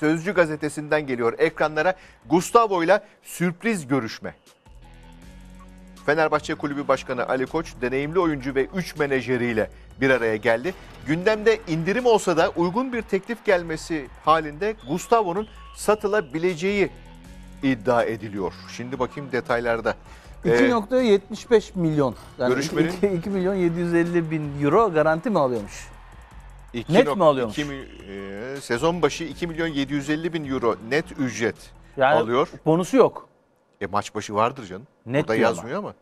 Sözcü gazetesinden geliyor ekranlara Gustavo ile sürpriz görüşme. Fenerbahçe Kulübü Başkanı Ali Koç deneyimli oyuncu ve 3 menajeriyle bir araya geldi. Gündemde indirim olsa da uygun bir teklif gelmesi halinde Gustavo'nun satılabileceği iddia ediliyor. Şimdi bakayım detaylarda. 2.75 ee, milyon. Yani görüşmenin... 2, 2 milyon 750 bin euro garanti mi alıyormuş? 2 Net mi alıyormuş? 2, e, sezon başı 2 milyon 750 bin euro net ücret yani alıyor. Bonusu yok. E maç başı vardır canım. Net Burada yazmıyor ama. ama.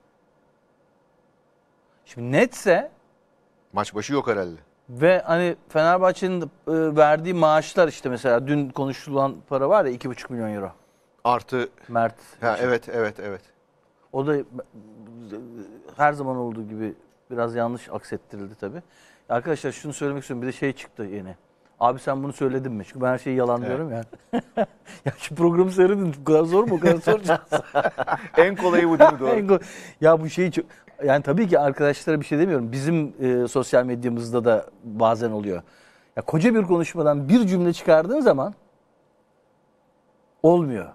Şimdi netse maç başı yok herhalde. Ve hani Fenerbahçe'nin e, verdiği maaşlar işte mesela dün konuşulan para var ya 2,5 milyon euro. Artı Mert. Ha, evet evet evet. O da her zaman olduğu gibi Biraz yanlış aksettirildi tabii. Arkadaşlar şunu söylemek istiyorum. Bir de şey çıktı yeni. Abi sen bunu söyledin mi? Çünkü ben her şeyi yalanlıyorum evet. ya. ya şu programı seyredin. Bu kadar zor mu? O kadar soracağız. en kolayı bu değil mi? Doğru. ya bu şeyi çok... Yani tabii ki arkadaşlara bir şey demiyorum. Bizim e, sosyal medyamızda da bazen oluyor. Ya koca bir konuşmadan bir cümle çıkardığın zaman olmuyor.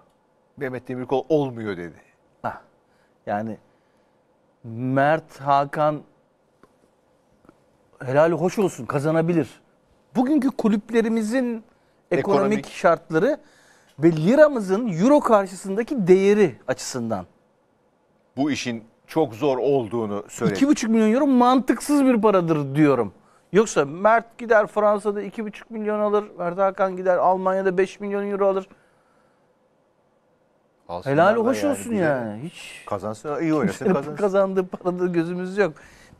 Mehmet Demirkol olmuyor dedi. Hah. Yani Mert Hakan helali hoş olsun kazanabilir. Bugünkü kulüplerimizin ekonomik, ekonomik. şartları ve liramızın euro karşısındaki değeri açısından. Bu işin çok zor olduğunu söyledi. 2,5 milyon euro mantıksız bir paradır diyorum. Yoksa Mert gider Fransa'da 2,5 milyon alır. Mert Hakan gider Almanya'da 5 milyon euro alır. Alsınlar Helal hoş yani. olsun yani. Hiç kazansın iyi oynasın kazansın. Kazandığı parada gözümüz yok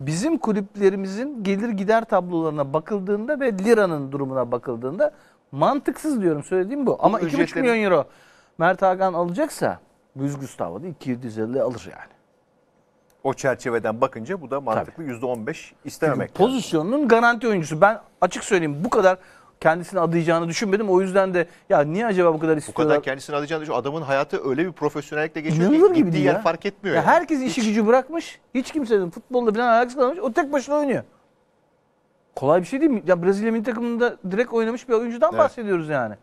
bizim kulüplerimizin gelir gider tablolarına bakıldığında ve liranın durumuna bakıldığında mantıksız diyorum söylediğim bu. Ama 2,5 milyon euro Mert Hakan alacaksa Luis Gustavo'da da 250 alır yani. O çerçeveden bakınca bu da mantıklı Tabii. %15 istememek. Çünkü pozisyonunun yani. garanti oyuncusu. Ben açık söyleyeyim bu kadar kendisini adayacağını düşünmedim. O yüzden de ya niye acaba bu kadar istiyorlar? Bu kadar kendisini adayacağını düşün. Adamın hayatı öyle bir profesyonellikle geçiyor İnanılır ki gibi gittiği yer fark etmiyor. Ya yani. Herkes işi gücü bırakmış. Hiç kimsenin futbolda falan alakası kalmamış. O tek başına oynuyor. Kolay bir şey değil mi? Ya Brezilya milli takımında direkt oynamış bir oyuncudan evet. bahsediyoruz yani.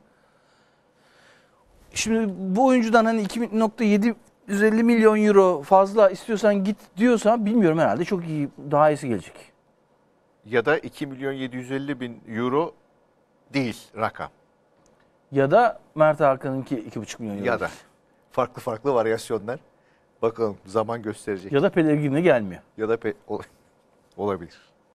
Şimdi bu oyuncudan hani 2.750 milyon euro fazla istiyorsan git diyorsa bilmiyorum herhalde çok iyi daha iyisi gelecek. Ya da 2 milyon 750 bin euro değil rakam. Ya da Mert Hakan'ınki 2,5 milyon euro. Ya da farklı farklı varyasyonlar. Bakalım zaman gösterecek. Ya da Pellegrini gelmiyor. Ya da pe- olabilir.